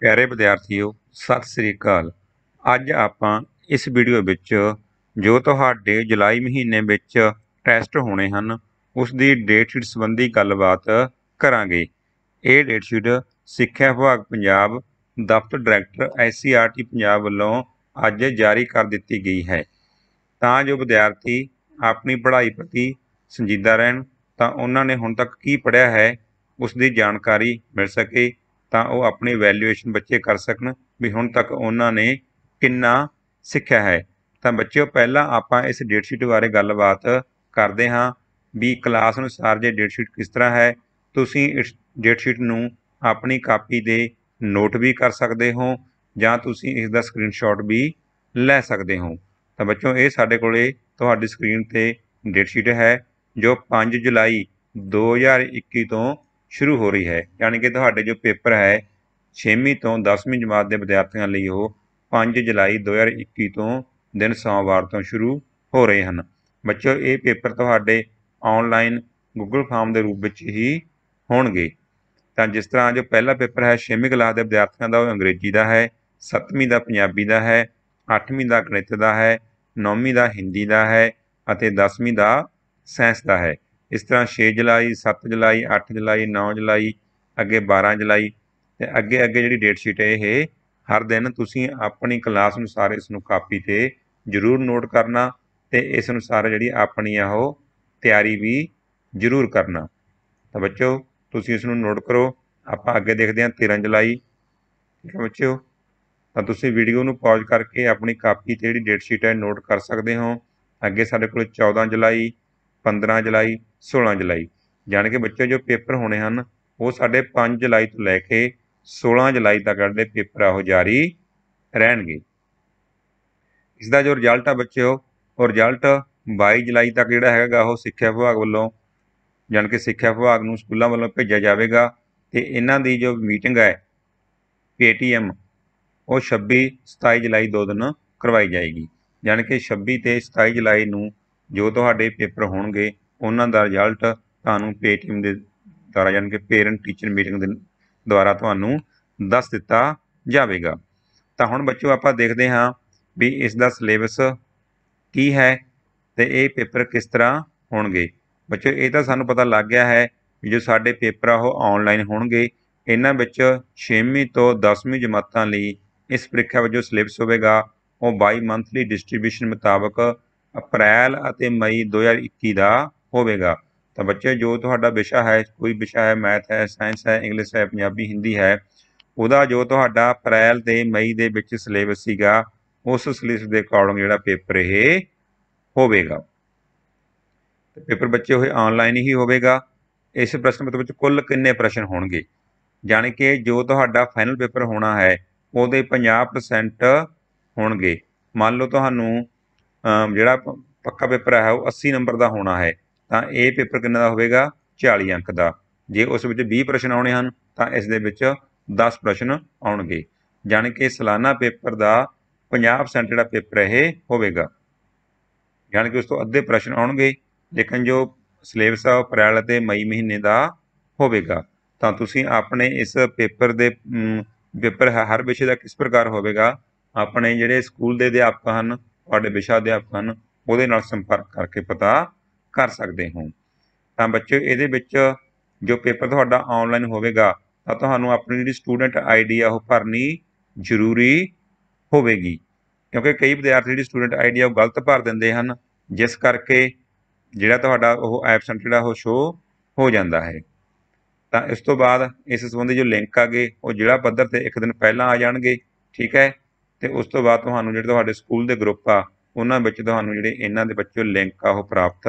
ਪਿਆਰੇ ਵਿਦਿਆਰਥੀਓ ਸਤਿ ਸ੍ਰੀ ਅਕਾਲ ਅੱਜ ਆਪਾਂ ਇਸ ਵੀਡੀਓ ਵਿੱਚ ਜੋ ਤੁਹਾਡੇ ਜੁਲਾਈ ਮਹੀਨੇ ਵਿੱਚ ਟੈਸਟ ਹੋਣੇ ਹਨ ਉਸ ਦੀ ਡੇਟ ਸ਼ੀਟ ਸੰਬੰਧੀ ਗੱਲਬਾਤ ਕਰਾਂਗੇ ਇਹ ਡੇਟ ਸ਼ੀਟ ਸਿੱਖਿਆ ਵਿਭਾਗ ਪੰਜਾਬ ਦਫ਼ਤਰ ਡਾਇਰੈਕਟਰ ਐਸਸੀਆਰਟੀ ਪੰਜਾਬ ਵੱਲੋਂ ਅੱਜ ਜਾਰੀ ਕਰ ਦਿੱਤੀ ਗਈ ਹੈ ਤਾਂ ਜੋ ਵਿਦਿਆਰਥੀ ਆਪਣੀ ਪੜ੍ਹਾਈ ਪ੍ਰਤੀ ਸੰਜੀਦਾ ਰਹਿਣ ਤਾਂ ਉਹਨਾਂ ਨੇ ਹੁਣ ਤੱਕ ਕੀ ਪੜ੍ਹਿਆ ਹੈ ਉਸ ਦੀ ਜਾਣਕਾਰੀ ਮਿਲ ਸਕੇ ਤਾਂ ਉਹ ਆਪਣੀ ਵੈਲਿਊਏਸ਼ਨ ਬੱਚੇ ਕਰ ਸਕਣ ਵੀ ਹੁਣ ਤੱਕ ਉਹਨਾਂ ਨੇ ਕਿੰਨਾ ਸਿੱਖਿਆ ਹੈ ਤਾਂ ਬੱਚਿਓ ਪਹਿਲਾਂ ਆਪਾਂ ਇਸ ਡੇਟ ਸ਼ੀਟ ਬਾਰੇ ਗੱਲਬਾਤ ਕਰਦੇ ਹਾਂ ਵੀ ਕਲਾਸ ਅਨੁਸਾਰ ਜੇ ਡੇਟ ਸ਼ੀਟ ਕਿਸ ਤਰ੍ਹਾਂ ਹੈ ਤੁਸੀਂ ਇਸ ਡੇਟ ਸ਼ੀਟ ਨੂੰ ਆਪਣੀ ਕਾਪੀ ਦੇ ਨੋਟ ਵੀ ਕਰ ਸਕਦੇ ਹੋ ਜਾਂ ਤੁਸੀਂ ਇਸ ਦਾ ਸਕਰੀਨਸ਼ਾਟ ਵੀ ਲੈ ਸਕਦੇ ਹੋ ਤਾਂ ਬੱਚਿਓ ਇਹ ਸਾਡੇ ਕੋਲੇ ਤੁਹਾਡੀ ਸਕਰੀਨ ਤੇ ਡੇਟ ਸ਼ੀਟ ਹੈ ਜੋ 5 ਜੁਲਾਈ 2021 ਤੋਂ ਸ਼ੁਰੂ ਹੋ ਰਹੀ ਹੈ ਯਾਨੀ ਕਿ ਤੁਹਾਡੇ ਜੋ ਪੇਪਰ ਹੈ 6ਵੀਂ ਤੋਂ 10ਵੀਂ ਜਮਾਤ ਦੇ ਵਿਦਿਆਰਥੀਆਂ ਲਈ ਉਹ 5 ਜੁਲਾਈ 2021 ਤੋਂ ਦਿਨ ਸੋਮਵਾਰ ਤੋਂ ਸ਼ੁਰੂ ਹੋ ਰਹੇ ਹਨ ਬੱਚਿਓ ਇਹ ਪੇਪਰ ਤੁਹਾਡੇ ਆਨਲਾਈਨ ਗੂਗਲ ਫਾਰਮ ਦੇ ਰੂਪ ਵਿੱਚ ਹੀ ਹੋਣਗੇ ਤਾਂ ਜਿਸ ਤਰ੍ਹਾਂ ਜੋ ਪਹਿਲਾ ਪੇਪਰ ਹੈ 6ਵੀਂ ਕਲਾਸ ਦੇ ਵਿਦਿਆਰਥੀਆਂ ਦਾ ਉਹ ਅੰਗਰੇਜ਼ੀ ਦਾ ਹੈ 7ਵੀਂ ਦਾ ਪੰਜਾਬੀ ਦਾ ਹੈ 8ਵੀਂ ਦਾ ਗਣਿਤ ਦਾ ਹੈ 9ਵੀਂ ਦਾ ਹਿੰਦੀ ਦਾ ਹੈ ਅਤੇ 10ਵੀਂ ਦਾ ਸਾਇੰਸ ਦਾ ਹੈ ਇਸ ਤਰ੍ਹਾਂ 6 ਜੁਲਾਈ 7 ਜੁਲਾਈ 8 ਜੁਲਾਈ 9 ਜੁਲਾਈ ਅੱਗੇ 12 ਜੁਲਾਈ ਤੇ ਅੱਗੇ ਅੱਗੇ ਜਿਹੜੀ ਡੇਟ ਸ਼ੀਟ ਹੈ ਇਹ ਹਰ ਦਿਨ ਤੁਸੀਂ ਆਪਣੀ ਕਲਾਸ ਅਨੁਸਾਰ ਇਸ ਨੂੰ ਕਾਪੀ ਤੇ ਜ਼ਰੂਰ ਨੋਟ ਕਰਨਾ ਤੇ ਇਸ ਅਨੁਸਾਰ ਜਿਹੜੀ ਆਪਣੀ ਆ ਉਹ ਤਿਆਰੀ ਵੀ ਜ਼ਰੂਰ ਕਰਨਾ ਤਾਂ ਬੱਚੋ ਤੁਸੀਂ ਇਸ ਨੂੰ ਨੋਟ ਕਰੋ ਆਪਾਂ ਅੱਗੇ ਦੇਖਦੇ ਹਾਂ 13 ਜੁਲਾਈ ਠੀਕ ਹੈ ਬੱਚਿਓ ਤਾਂ ਤੁਸੀਂ ਵੀਡੀਓ ਨੂੰ ਪਾਜ਼ ਕਰਕੇ ਆਪਣੀ ਕਾਪੀ ਤੇ ਜਿਹੜੀ ਡੇਟ ਸ਼ੀਟ ਹੈ ਨੋਟ ਕਰ ਸਕਦੇ ਹੋ ਅੱਗੇ ਸਾਡੇ ਕੋਲ 14 ਜੁਲਾਈ 15 ਜੁਲਾਈ 16 ਜੁਲਾਈ ਯਾਨੀ ਕਿ ਬੱਚੇ ਜੋ ਪੇਪਰ ਹੋਣੇ ਹਨ ਉਹ ਸਾਡੇ 5 ਜੁਲਾਈ ਤੋਂ ਲੈ ਕੇ 16 ਜੁਲਾਈ ਤੱਕ ਦੇ ਪੇਪਰ ਆਹੋ ਜਾਰੀ ਰਹਿਣਗੇ ਇਸ ਦਾ ਜੋ ਰਿਜ਼ਲਟ ਆ ਬੱਚਿਓ ਉਹ ਰਿਜ਼ਲਟ 22 ਜੁਲਾਈ ਤੱਕ ਜਿਹੜਾ ਹੈਗਾ ਉਹ ਸਿੱਖਿਆ ਵਿਭਾਗ ਵੱਲੋਂ ਯਾਨੀ ਕਿ ਸਿੱਖਿਆ ਵਿਭਾਗ ਨੂੰ ਸਕੂਲਾਂ ਵੱਲੋਂ ਭੇਜਿਆ ਜਾਵੇਗਾ ਤੇ ਇਹਨਾਂ ਦੀ ਜੋ ਮੀਟਿੰਗ ਹੈ ਪੀਟੀਐਮ ਉਹ 26 27 ਜੁਲਾਈ ਦੋ ਦਿਨ ਕਰਵਾਈ ਜਾਏਗੀ ਯਾਨੀ ਕਿ 26 ਤੇ 27 ਜੁਲਾਈ ਨੂੰ ਜੋ ਤੁਹਾਡੇ ਪੇਪਰ ਹੋਣਗੇ ਉਹਨਾਂ ਦਾ ਰਿਜ਼ਲਟ ਤੁਹਾਨੂੰ ਪੇਟੀਐਮ ਦੇ ਦੁਆਰਾ ਜਾਨ ਕੇ ਪੇਰੈਂਟ ਟੀਚਰ ਮੀਟਿੰਗ ਦੇ ਦੁਆਰਾ ਤੁਹਾਨੂੰ ਦੱਸ ਦਿੱਤਾ ਜਾਵੇਗਾ ਤਾਂ ਹੁਣ ਬੱਚੋ ਆਪਾਂ ਦੇਖਦੇ ਹਾਂ ਵੀ ਇਸ ਦਾ ਸਿਲੇਬਸ ਕੀ ਹੈ ਤੇ ਇਹ ਪੇਪਰ ਕਿਸ ਤਰ੍ਹਾਂ ਹੋਣਗੇ ਬੱਚੋ ਇਹ ਤਾਂ ਸਾਨੂੰ ਪਤਾ ਲੱਗ ਗਿਆ ਹੈ ਵੀ ਜੋ ਸਾਡੇ ਪੇਪਰ ਆ ਉਹ ਆਨਲਾਈਨ ਹੋਣਗੇ ਇਹਨਾਂ ਵਿੱਚ 6ਵੀਂ ਤੋਂ 10ਵੀਂ ਜਮਾਤਾਂ ਲਈ ਇਸ ਪ੍ਰੀਖਿਆ ਵਿੱਚ ਜੋ ਸਿਲੇਬਸ ਹੋਵੇਗਾ ਉਹ 22 ਮੰਥਲੀ ਡਿਸਟ੍ਰੀਬਿਊਸ਼ਨ ਮੁਤਾਬਕ ਅਪ੍ਰੈਲ ਅਤੇ ਮਈ 2021 ਦਾ ਹੋਵੇਗਾ ਤਾਂ ਬੱਚੇ ਜੋ ਤੁਹਾਡਾ ਵਿਸ਼ਾ ਹੈ ਕੋਈ ਵਿਸ਼ਾ ਹੈ ਮੈਥ ਹੈ ਸਾਇੰਸ ਹੈ ਇੰਗਲਿਸ਼ ਹੈ ਪੰਜਾਬੀ ਹਿੰਦੀ ਹੈ ਉਹਦਾ ਜੋ ਤੁਹਾਡਾ ਅਪ੍ਰੈਲ ਤੇ ਮਈ ਦੇ ਵਿੱਚ ਸਿਲੇਬਸ ਸੀਗਾ ਉਸ ਸਿਲੇਬਸ ਦੇ ਅਕੋਰਡਿੰਗ ਜਿਹੜਾ ਪੇਪਰ ਇਹ ਹੋਵੇਗਾ ਤੇ ਪੇਪਰ ਬੱਚੇ ਹੋਏ ਆਨਲਾਈਨ ਹੀ ਹੋਵੇਗਾ ਇਸ ਪ੍ਰਸ਼ਨ ਪੱਤਰ ਵਿੱਚ ਕੁੱਲ ਕਿੰਨੇ ਪ੍ਰਸ਼ਨ ਹੋਣਗੇ ਯਾਨੀ ਕਿ ਜੋ ਤੁਹਾਡਾ ਫਾਈਨਲ ਪੇਪਰ ਹੋਣਾ ਹੈ ਉਹਦੇ 50% ਹੋਣਗੇ ਮੰਨ ਲਓ ਤੁਹਾਨੂੰ ਜਿਹੜਾ ਪੱਕਾ ਪੇਪਰ ਹੈ ਉਹ 80 ਨੰਬਰ ਦਾ ਹੋਣਾ ਹੈ ਤਾਂ ਇਹ ਪੇਪਰ ਕਿੰਨਾ ਦਾ ਹੋਵੇਗਾ 40 ਅੰਕ ਦਾ ਜੇ ਉਸ ਵਿੱਚ 20 ਪ੍ਰਸ਼ਨ ਆਉਣੇ ਹਨ ਤਾਂ ਇਸ ਦੇ ਵਿੱਚ 10 ਪ੍ਰਸ਼ਨ ਆਉਣਗੇ ਯਾਨੀ ਕਿ ਸਾਲਾਨਾ ਪੇਪਰ ਦਾ 50% ਜਿਹੜਾ ਪੇਪਰ ਇਹ ਹੋਵੇਗਾ ਯਾਨੀ ਕਿ ਉਸ ਤੋਂ ਅੱਧੇ ਪ੍ਰਸ਼ਨ ਆਉਣਗੇ ਲੇਕਿਨ ਜੋ ਸਿਲੇਬਸ ਆ ਅਪ੍ਰੈਲ ਅਤੇ ਮਈ ਮਹੀਨੇ ਦਾ ਹੋਵੇਗਾ ਤਾਂ ਤੁਸੀਂ ਆਪਣੇ ਇਸ ਪੇਪਰ ਦੇ ਪੇਪਰ ਹਰ ਵਿਸ਼ੇ ਦਾ ਕਿਸ ਪ੍ਰਕਾਰ ਹੋਵੇਗਾ ਆਪਣੇ ਜਿਹੜੇ ਸਕੂਲ ਦੇ ਅਧਿਆਪਕ ਹਨ ਤੁਹਾਡੇ ਵਿਸ਼ਾ ਅਧਿਆਪਕ ਹਨ ਉਹਦੇ ਨਾਲ ਸੰਪਰਕ ਕਰਕੇ ਪਤਾ ਕਰ ਸਕਦੇ ਹੋ ਤਾਂ ਬੱਚਿਓ ਇਹਦੇ ਵਿੱਚ ਜੋ ਪੇਪਰ ਤੁਹਾਡਾ ਆਨਲਾਈਨ ਹੋਵੇਗਾ ਤਾਂ ਤੁਹਾਨੂੰ ਆਪਣੀ ਜਿਹੜੀ ਸਟੂਡੈਂਟ ਆਈਡੀ ਆ ਉਹ ਭਰਨੀ ਜ਼ਰੂਰੀ ਹੋਵੇਗੀ ਕਿਉਂਕਿ ਕਈ ਵਿਦਿਆਰਥੀ ਜਿਹੜੀ ਸਟੂਡੈਂਟ ਆਈਡੀ ਆ ਉਹ ਗਲਤ ਭਰ ਦਿੰਦੇ ਹਨ ਜਿਸ ਕਰਕੇ ਜਿਹੜਾ ਤੁਹਾਡਾ ਉਹ ਐਬਸੈਂਟ ਜਿਹੜਾ ਉਹ ਸ਼ੋ ਹੋ ਜਾਂਦਾ ਹੈ ਤਾਂ ਇਸ ਤੋਂ ਬਾਅਦ ਇਸ ਸੰਬੰਧੀ ਜੋ ਲਿੰਕ ਆਗੇ ਉਹ ਜਿਹੜਾ ਪੱਧਰ ਤੇ ਇੱਕ ਦਿਨ ਪਹਿਲਾਂ ਆ ਜਾਣਗੇ ਠੀਕ ਹੈ ਤੇ ਉਸ ਤੋਂ ਬਾਅਦ ਤੁਹਾਨੂੰ ਜਿਹੜੇ ਤੁਹਾਡੇ ਸਕੂਲ ਦੇ ਗਰੁੱਪ ਆ ਉਹਨਾਂ ਵਿੱਚ ਤੁਹਾਨੂੰ ਜਿਹੜੇ ਇਹਨਾਂ ਦੇ ਬੱਚੇ ਲਿੰਕ ਆ ਉਹ ਪ੍ਰਾਪਤ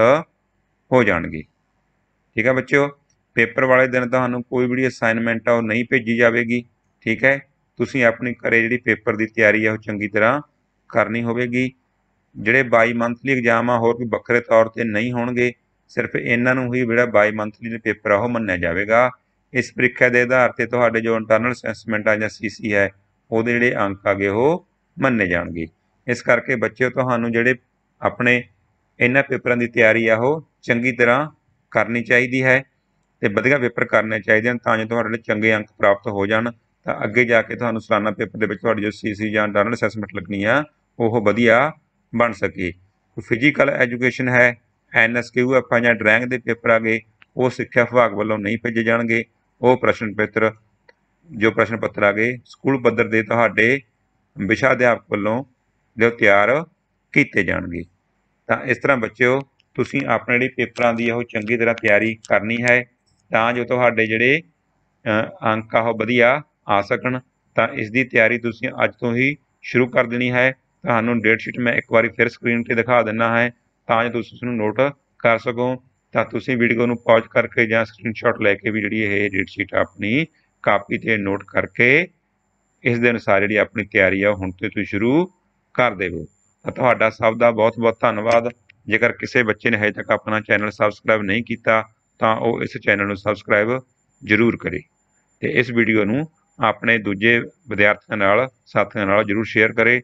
ਹੋ ਜਾਣਗੇ ਠੀਕ ਹੈ ਬੱਚਿਓ ਪੇਪਰ ਵਾਲੇ ਦਿਨ ਤੁਹਾਨੂੰ ਕੋਈ ਵੀ ਅਸਾਈਨਮੈਂਟ ਆ ਉਹ ਨਹੀਂ ਭੇਜੀ ਜਾਵੇਗੀ ਠੀਕ ਹੈ ਤੁਸੀਂ ਆਪਣੀ ਘਰੇ ਜਿਹੜੀ ਪੇਪਰ ਦੀ ਤਿਆਰੀ ਆ ਉਹ ਚੰਗੀ ਤਰ੍ਹਾਂ ਕਰਨੀ ਹੋਵੇਗੀ ਜਿਹੜੇ 22 ਮੰਥਲੀ ਐਗਜ਼ਾਮ ਆ ਹੋਰ ਕੋਈ ਵੱਖਰੇ ਤੌਰ ਤੇ ਨਹੀਂ ਹੋਣਗੇ ਸਿਰਫ ਇਹਨਾਂ ਨੂੰ ਹੀ ਜਿਹੜਾ 22 ਮੰਥਲੀ ਦੇ ਪੇਪਰ ਆ ਉਹ ਮੰਨਿਆ ਜਾਵੇਗਾ ਇਸ ਪ੍ਰੀਖਿਆ ਦੇ ਆਧਾਰ ਤੇ ਤੁਹਾਡੇ ਜੋ ਇੰਟਰਨਲ ਅਸੈਸਮੈਂਟ ਆ ਜਾਂ ਸੀਸੀ ਹੈ ਉਹਦੇ ਜਿਹੜੇ ਅੰਕ ਆਗੇ ਉਹ ਮੰਨੇ ਜਾਣਗੇ ਇਸ ਕਰਕੇ ਬੱਚਿਓ ਤੁਹਾਨੂੰ ਜਿਹੜੇ ਆਪਣੇ ਇਹਨਾਂ ਪੇਪਰਾਂ ਦੀ ਤਿਆਰੀ ਆ ਉਹ ਚੰਗੀ ਤਰ੍ਹਾਂ ਕਰਨੀ ਚਾਹੀਦੀ ਹੈ ਤੇ ਵਧੀਆ ਪੇਪਰ ਕਰਨੇ ਚਾਹੀਦੇ ਹਨ ਤਾਂ ਜੋ ਤੁਹਾਡੇ ਲਈ ਚੰਗੇ ਅੰਕ ਪ੍ਰਾਪਤ ਹੋ ਜਾਣ ਤਾਂ ਅੱਗੇ ਜਾ ਕੇ ਤੁਹਾਨੂੰ ਸਾਲਾਨਾ ਪੇਪਰ ਦੇ ਵਿੱਚ ਤੁਹਾਡੀ ਜੋ ਸੀਸੀ ਜਾਂ ਜਨਰਲ ਅਸੈਸਮੈਂਟ ਲੱਗਣੀ ਆ ਉਹ ਵਧੀਆ ਬਣ ਸਕੇ ਫਿਜ਼ੀਕਲ ਐਜੂਕੇਸ਼ਨ ਹੈ ਐਨਐਸਕਿਊ ਆਪਾਂ ਜਾਂ ਡਰਾਇੰਗ ਦੇ ਪੇਪਰ ਆਗੇ ਉਹ ਸਿੱਖਿਆ ਵਿਭਾਗ ਵੱਲੋਂ ਨਹੀਂ ਭੇਜੇ ਜਾਣਗੇ ਉਹ ਪ੍ਰਸ਼ਨ ਪੇਪਰ ਜੋ ਪ੍ਰਸ਼ਨ ਪੱਤਰ ਆ ਗਏ ਸਕੂਲ ਪੱਧਰ ਦੇ ਤੁਹਾਡੇ ਵਿਸ਼ਾ ਅਧਿਆਪਕ ਵੱਲੋਂ ਜੋ ਤਿਆਰ ਕੀਤੇ ਜਾਣਗੇ ਤਾਂ ਇਸ ਤਰ੍ਹਾਂ ਬੱਚਿਓ ਤੁਸੀਂ ਆਪਣੇ ਜਿਹੜੇ ਪੇਪਰਾਂ ਦੀ ਉਹ ਚੰਗੀ ਤਰ੍ਹਾਂ ਤਿਆਰੀ ਕਰਨੀ ਹੈ ਤਾਂ ਜੋ ਤੁਹਾਡੇ ਜਿਹੜੇ ਅੰਕ ਆ ਉਹ ਵਧੀਆ ਆ ਸਕਣ ਤਾਂ ਇਸ ਦੀ ਤਿਆਰੀ ਤੁਸੀਂ ਅੱਜ ਤੋਂ ਹੀ ਸ਼ੁਰੂ ਕਰ ਦੇਣੀ ਹੈ ਤੁਹਾਨੂੰ ਡੇਟ ਸ਼ੀਟ ਮੈਂ ਇੱਕ ਵਾਰੀ ਫਿਰ ਸਕਰੀਨ ਤੇ ਦਿਖਾ ਦਿੰਨਾ ਹੈ ਤਾਂ ਜੋ ਤੁਸੀਂ ਉਸ ਨੂੰ ਨੋਟ ਕਰ ਸਕੋ ਤਾਂ ਤੁਸੀਂ ਵੀਡੀਓ ਨੂੰ ਪਾਜ਼ ਕਰਕੇ ਜਾਂ ਸਕਰੀਨਸ਼ਾਟ ਲੈ ਕੇ ਵੀ ਜਿਹੜੀ ਇਹ ਡੇਟ ਸ਼ੀਟ ਆਪਣੀ ਕਾਪੀ ਤੇ ਨੋਟ ਕਰਕੇ ਇਸ ਦੇ ਅਨੁਸਾਰ ਜਿਹੜੀ ਆਪਣੀ ਤਿਆਰੀ ਆ ਹੁਣ ਤੋਂ ਤੁਸੀਂ ਸ਼ੁਰੂ ਕਰ ਦੇਵੋ ਤਾਂ ਤੁਹਾਡਾ ਸਭ ਦਾ ਬਹੁਤ-ਬਹੁਤ ਧੰਨਵਾਦ ਜੇਕਰ ਕਿਸੇ ਬੱਚੇ ਨੇ ਹਜੇ ਤੱਕ ਆਪਣਾ ਚੈਨਲ ਸਬਸਕ੍ਰਾਈਬ ਨਹੀਂ ਕੀਤਾ ਤਾਂ ਉਹ ਇਸ ਚੈਨਲ ਨੂੰ ਸਬਸਕ੍ਰਾਈਬ ਜ਼ਰੂਰ ਕਰੇ ਤੇ ਇਸ ਵੀਡੀਓ ਨੂੰ ਆਪਣੇ ਦੂਜੇ ਵਿਦਿਆਰਥੀਆਂ ਨਾਲ ਸਾਥੀਆਂ ਨਾਲ ਜ਼ਰੂਰ ਸ਼ੇਅਰ ਕਰੇ